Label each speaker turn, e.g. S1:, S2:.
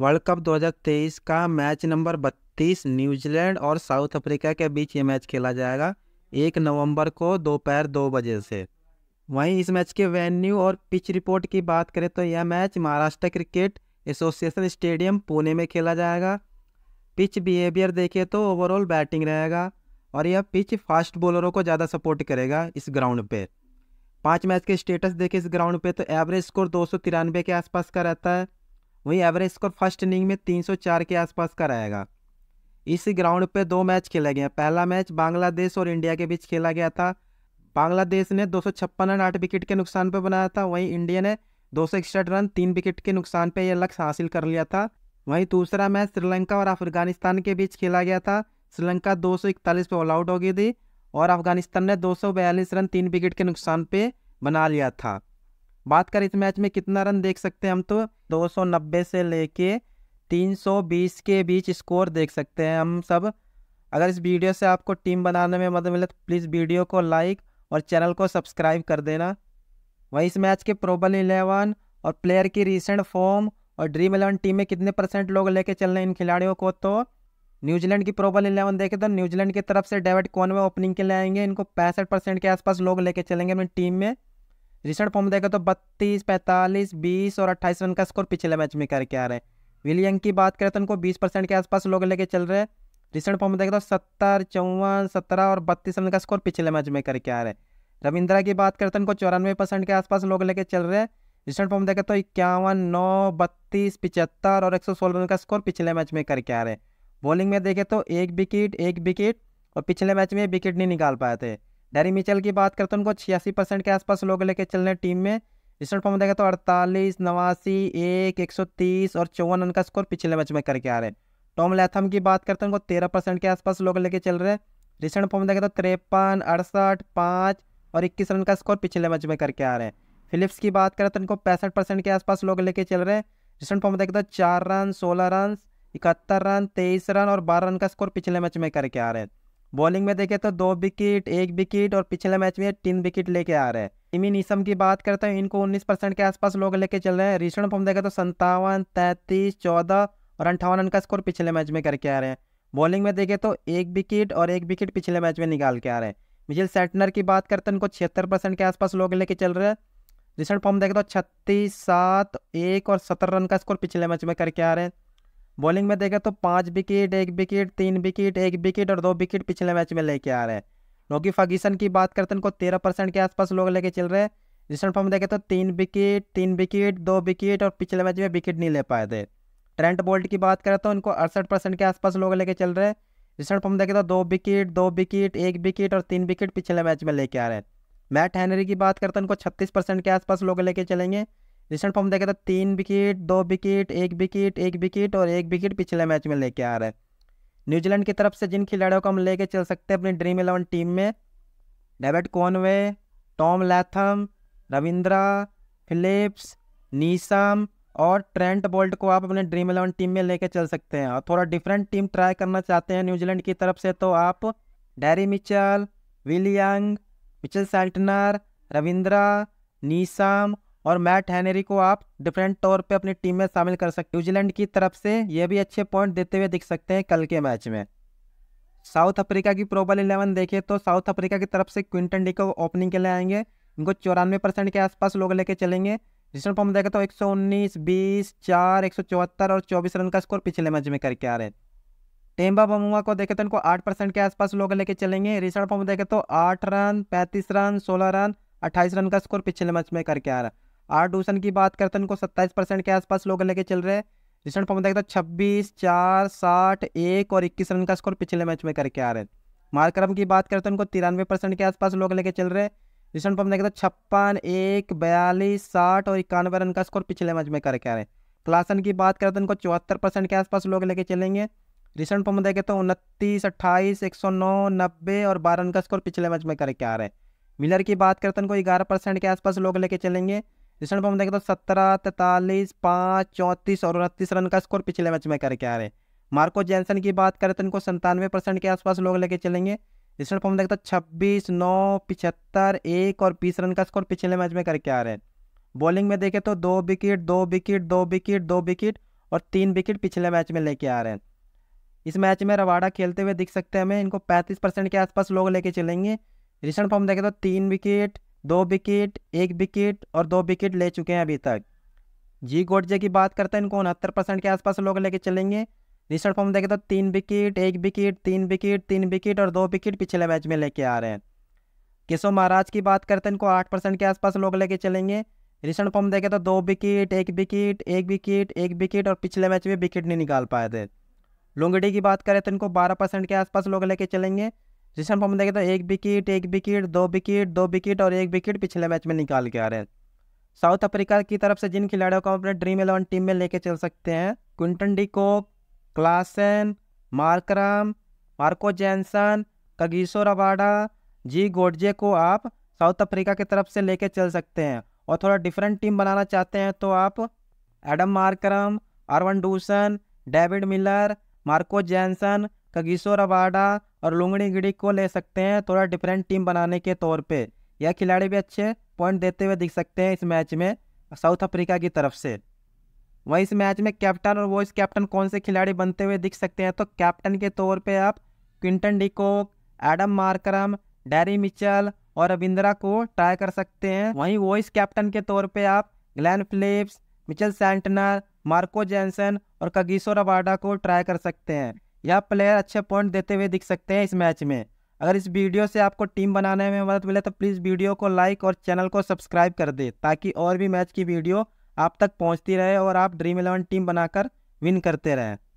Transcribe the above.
S1: world cup 2023 का match number 32 New Zealand और South Africa के बीच ये मैच खेला जाएगा एक नवंबर को दोपहर दो, दो बजे से वहीं इस मैच के वेन्यू और पिच रिपोर्ट की बात करें तो यह match Maharashtra cricket association stadium Pune में खेला जाएगा पिच बिहेवियर देखें तो ओवरऑल बैटिंग रहेगा और यह पिच फास्ट बॉलरों को ज़्यादा सपोर्ट करेगा इस ग्राउंड पे पांच मैच के स्टेटस देखें इस ग्राउंड पे तो एवरेज स्कोर दो के आसपास का रहता है वहीं एवरेज स्कोर फर्स्ट इनिंग में 304 के आसपास का रहेगा इस ग्राउंड पर दो मैच खेले गए पहला मैच बांग्लादेश और इंडिया के बीच खेला गया था बांग्लादेश ने दो रन आठ विकेट के नुकसान पर बनाया था वहीं इंडिया ने दो रन तीन विकेट के नुकसान पर यह लक्ष्य हासिल कर लिया था वहीं दूसरा मैच श्रीलंका और अफगानिस्तान के बीच खेला गया था श्रीलंका दो सौ इकतालीस पर ऑल आउट हो गई थी और अफगानिस्तान ने दो सौ बयालीस रन तीन विकेट के नुकसान पे बना लिया था बात करें इस मैच में कितना रन देख सकते हैं हम तो 290 से लेके 320 के बीच स्कोर देख सकते हैं हम सब अगर इस वीडियो से आपको टीम बनाने में मदद मिले तो प्लीज़ वीडियो को लाइक और चैनल को सब्सक्राइब कर देना वहीं इस मैच के प्रोबल इलेवन और प्लेयर की रिसेंट फॉर्म और ड्रीम इलेवन टीम में कितने परसेंट लोग लेके चल रहे हैं इन खिलाड़ियों को तो न्यूजीलैंड की प्रोबल इलेवन देखें तो न्यूजीलैंड की तरफ से डेविड में ओपनिंग के लिए आएंगे इनको पैंसठ परसेंट के आसपास लोग लेके चलेंगे अपनी टीम में रिसेंट फॉर्म देखा तो बत्तीस पैंतालीस बीस और अट्ठाईस रन का स्कोर पिछले मैच में करके आ रहे हैं विलियम की बात करें तो उनको बीस परसेंट के आसपास लोग लेके चल रहे हैं रिसेंट फॉर्म में देखा तो सत्तर चौवन सत्रह और बत्तीस रन का स्कोर पिछले मैच में करके आ रहे हैं रविंद्रा की बात करें तो उनको चौरानवे परसेंट के आसपास लोग लेके चल रहे हैं रिसेंट फॉर्म देखा तो इक्यावन नौ बत्तीस पिचहत्तर और एक सौ सोलह रन का स्कोर पिछले मैच में करके आ रहे हैं बॉलिंग में देखें तो एक विकेट एक विकेट और पिछले मैच में विकेट नहीं निकाल पाए थे डेरी मिचल की बात करते हैं उनको छियासी परसेंट के आसपास लोग लेके चल रहे हैं टीम में रिसेंट फॉर्म देखा तो अड़तालीस नवासी एक एक सौ तीस और चौवन रन का स्कोर पिछले मैच में करके आ रहे हैं टॉम लेथम की बात करते हैं उनको तेरह परसेंट के आसपास लोग लेके चल रहे हैं रिसेंट फॉर्म देखा तो तिरपन अड़सठ पाँच और इक्कीस रन का स्कोर पिछले मैच में करके आ रहे हैं फिलिप्स की बात करें तो इनको पैंसठ परसेंट के आसपास लोग लेके चल रहे हैं रिसेंट फॉर्म देखा तो चार रन सोलह रन इकहत्तर रन तेईस रन और बारह रन का स्कोर पिछले मैच में करके आ रहे हैं बॉलिंग में देखें तो दो विकेट एक विकेट और पिछले मैच में तीन विकेट लेके आ रहे हैं इमिन ईसम की बात करते हैं तो इनको 19 परसेंट के आसपास लोग लेके चल रहे हैं रिसेंट फॉर्म देखें तो संतावन तैंतीस चौदह और अंठावन रन का स्कोर पिछले मैच में करके आ रहे हैं बॉलिंग में देखें तो एक विकेट और एक विकेट पिछले मैच में निकाल के आ रहे हैं मिजिल सेटनर की बात करते हैं तो इनको छिहत्तर परसेंट के आसपास लोग लेके चल रहे हैं रिसेंट फॉर्म देखें तो छत्तीस सात एक और सत्तर रन का स्कोर पिछले मैच में करके आ रहे हैं बॉलिंग में देखें तो पाँच विकेट एक विकेट तीन विकेट एक विकेट और दो विकेट पिछले मैच में लेके आ रहे हैं नोकी फर्गीसन की बात करते हैं उनको तेरह परसेंट के आसपास लोग लेके चल रहे हैं रिसेंट फॉर्म देखें तो तीन विकेट तीन विकेट दो विकेट और पिछले मैच में विकेट नहीं ले पाए थे ट्रेंट बोल्ट की बात करें तो उनको अड़सठ परसेंट के आसपास लोग लेके चल रहे हैं रिसेंट फॉर्म देखें तो दो विकेट दो विकेट एक विकेट और तीन विकेट पिछले मैच में लेके आ रहे हैं मैट हैनरी की बात करते हैं उनको छत्तीस परसेंट के आसपास लोग लेके चलेंगे रिसेंट फॉर्म देखा था तो तीन विकेट दो विकेट एक विकेट एक विकेट और एक विकेट पिछले मैच में लेके आ रहा है न्यूजीलैंड की तरफ से जिन खिलाड़ियों को हम लेके चल सकते हैं अपनी ड्रीम इलेवन टीम में David Conway Tom Latham Ravindra Phillips Neesham और ट्रेंट बोल्ट को आप अपने ड्रीम इलेवन टीम में लेके चल सकते हैं और थोड़ा डिफरेंट टीम ट्राई करना चाहते हैं न्यूजीलैंड की तरफ से तो आप डैरी मिचल विलियंग मिचल सैल्टनर रविंद्रा नीसम और मैट हैनरी को आप डिफरेंट तौर पे अपनी टीम में शामिल कर सकते न्यूजीलैंड की तरफ से ये भी अच्छे पॉइंट देते हुए दिख सकते हैं कल के मैच में साउथ अफ्रीका की प्रोबल इलेवन देखें तो साउथ अफ्रीका की तरफ से क्विंटन डी को ओपनिंग के लिए आएंगे इनको चौरानवे परसेंट के आसपास लोग लेके चलेंगे जिसमें फॉर्म देखें तो 119, 20, 4, 174 और 24 रन का स्कोर पिछले मैच में करके आ रहे हैं टेम्बा बमुआ को देखें तो इनको आठ परसेंट के आसपास लोग लेके चलेंगे रिसेंट फॉर्म देखें तो आठ रन पैंतीस रन सोलह रन अट्ठाईस रन का स्कोर पिछले मैच में करके आ रहा है आर ट्यूशन की बात करते हैं उनको सत्ताईस परसेंट के आसपास लोग लेके चल रहे हैं रिसेंट फॉर्म देखते तो छब्बीस चार साठ एक और इक्कीस रन का स्कोर पिछले मैच में करके आ रहे हैं मार्करम की बात करते हैं उनको तिरानवे परसेंट के आसपास लोग लेके चल रहे हैं रिसेंट फॉर्म देखते तो छप्पन एक बयालीस साठ और इक्यानवे रन का स्कोर पिछले मैच में करके आ रहे हैं क्लासन की बात करते हैं उनको चौहत्तर परसेंट के आसपास लोग लेके चलेंगे रिसेंट फॉर्म देखें तो उनतीस अट्ठाईस एक सौ नौ नब्बे और बारह रन का स्कोर पिछले मैच में करके आ रहे हैं मिलर की बात करते हैं उनको ग्यारह परसेंट के आसपास लोग लेके चलेंगे जिस रन पर हम देखें तो सत्रह तैतालीस पाँच चौंतीस और उनतीस रन का स्कोर पिछले मैच में करके आ रहे हैं मार्को जैनसन की बात करें तो इनको संतानवे परसेंट के आसपास लोग लेके चलेंगे जिस रन पर हम देखें तो छब्बीस नौ पिछहत्तर एक और बीस रन का स्कोर पिछले मैच में करके आ रहे हैं बॉलिंग में देखें तो दो विकेट दो विकेट दो विकेट दो विकेट और तीन विकेट पिछले मैच में लेके आ रहे हैं इस मैच में रवाड़ा खेलते हुए दिख सकते हैं हमें इनको 35 परसेंट के आसपास लोग लेके चलेंगे रिसेंट फॉर्म देखें तो तीन विकेट दो विकेट एक विकेट और दो विकेट ले चुके हैं अभी तक जी गोडजे की बात करते हैं इनको उनहत्तर परसेंट के आसपास लोग लेके चलेंगे ऋषभ फॉर्म देखे तो तीन विकेट एक विकेट तीन विकेट तीन विकेट और दो विकेट पिछले मैच में लेके आ रहे हैं केशव महाराज की बात करते हैं इनको आठ परसेंट के आसपास लोग लेके चलेंगे ऋषभ फॉर्म देखे तो दो विकेट एक विकेट एक विकेट एक विकेट और पिछले मैच में विकेट नहीं निकाल पाए थे लुंगड़ी की बात करें तो इनको बारह परसेंट के आसपास लोग लेके चलेंगे जिसमें हम देखें तो एक विकेट एक विकेट दो विकेट दो विकेट और एक विकेट पिछले मैच में निकाल के आ रहे हैं साउथ अफ्रीका की तरफ से जिन खिलाड़ियों को हम अपने ड्रीम इलेवन टीम में लेके चल सकते हैं Quinton de Kock Klaasen Markram Marco Jansen Kagiso Rabada जी गोडजे को आप साउथ अफ्रीका की तरफ से लेके चल सकते हैं और थोड़ा डिफरेंट टीम बनाना चाहते हैं तो आप एडम मार्करम अरवन Dussen David Miller Marco Jansen Kagiso Rabada और लुंगड़ी गिड़ी को ले सकते हैं थोड़ा डिफरेंट टीम बनाने के तौर पे यह खिलाड़ी भी अच्छे पॉइंट देते हुए दिख सकते हैं इस मैच में साउथ अफ्रीका की तरफ से वहीं इस मैच में कैप्टन और वॉइस कैप्टन कौन से खिलाड़ी बनते हुए दिख सकते हैं तो कैप्टन के तौर पर आप Quinton de Kock Adam Markram Daryl Mitchell और रविंद्रा को ट्राई कर सकते हैं वहीं वॉइस कैप्टन के तौर पर आप Glenn Phillips Mitchell Santner Marco Jansen और कगिसो रबाडा को ट्राई कर सकते हैं यह प्लेयर अच्छे पॉइंट देते हुए दिख सकते हैं इस मैच में अगर इस वीडियो से आपको टीम बनाने में मदद मिले तो प्लीज़ वीडियो को लाइक और चैनल को सब्सक्राइब कर दे ताकि और भी मैच की वीडियो आप तक पहुंचती रहे और आप ड्रीम इलेवन टीम बनाकर विन करते रहें